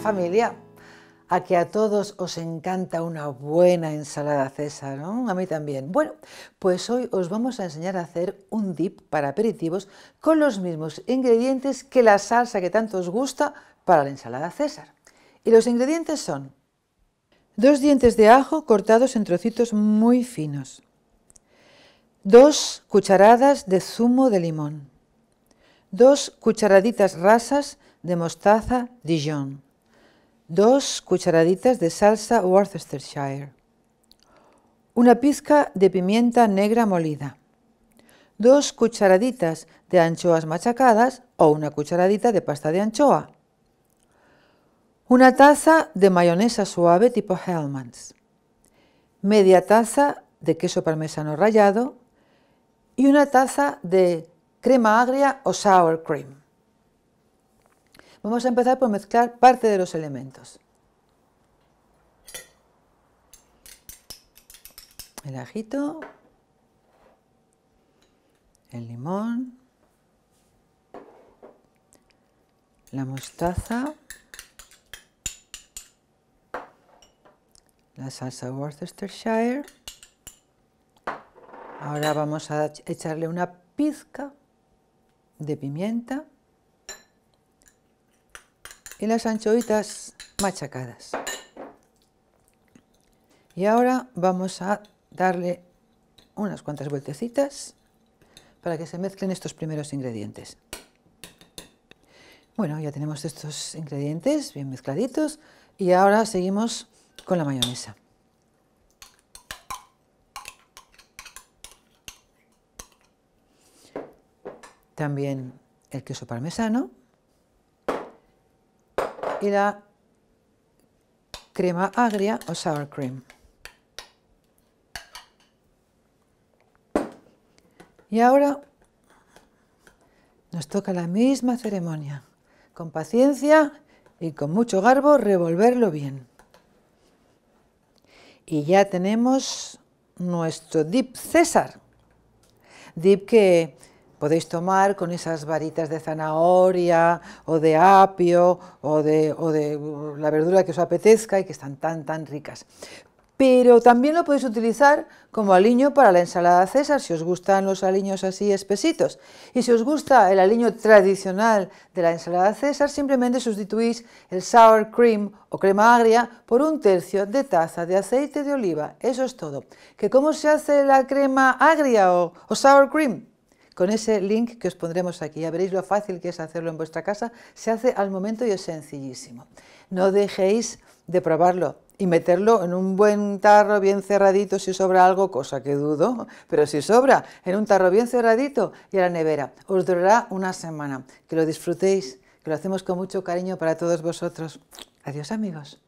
familia, a que a todos os encanta una buena ensalada César, A mí también. Bueno, pues hoy os vamos a enseñar a hacer un dip para aperitivos con los mismos ingredientes que la salsa que tanto os gusta para la ensalada César. Y los ingredientes son dos dientes de ajo cortados en trocitos muy finos, dos cucharadas de zumo de limón, dos cucharaditas rasas de mostaza Dijon, 2 cucharaditas de salsa Worcestershire, una pizca de pimienta negra molida, 2 cucharaditas de anchoas machacadas o una cucharadita de pasta de anchoa, una taza de mayonesa suave tipo Hellmann's, media taza de queso parmesano rallado y una taza de crema agria o sour cream. Vamos a empezar por mezclar parte de los elementos. El ajito, el limón, la mostaza, la salsa Worcestershire. Ahora vamos a echarle una pizca de pimienta y las anchoitas machacadas. Y ahora vamos a darle unas cuantas vueltecitas para que se mezclen estos primeros ingredientes. Bueno, ya tenemos estos ingredientes bien mezcladitos y ahora seguimos con la mayonesa. También el queso parmesano y la crema agria o sour cream. Y ahora nos toca la misma ceremonia. Con paciencia y con mucho garbo revolverlo bien. Y ya tenemos nuestro dip César. Dip que podéis tomar con esas varitas de zanahoria o de apio o de, uh, la verdura que os apetezca y que están tan tan ricas. Pero también lo podéis utilizar como aliño para la ensalada César, si os gustan los aliños así espesitos. Y si os gusta el aliño tradicional de la ensalada César, simplemente sustituís el sour cream o crema agria por un tercio de taza de aceite de oliva. Eso es todo. ¿Que ¿Cómo se hace la crema agria o sour cream? con ese link que os pondremos aquí. Ya veréis lo fácil que es hacerlo en vuestra casa. Se hace al momento y es sencillísimo. No dejéis de probarlo y meterlo en un buen tarro bien cerradito si sobra algo, cosa que dudo, pero si sobra, en un tarro bien cerradito y a la nevera. Os durará una semana. Que lo disfrutéis, que lo hacemos con mucho cariño para todos vosotros. Adiós amigos.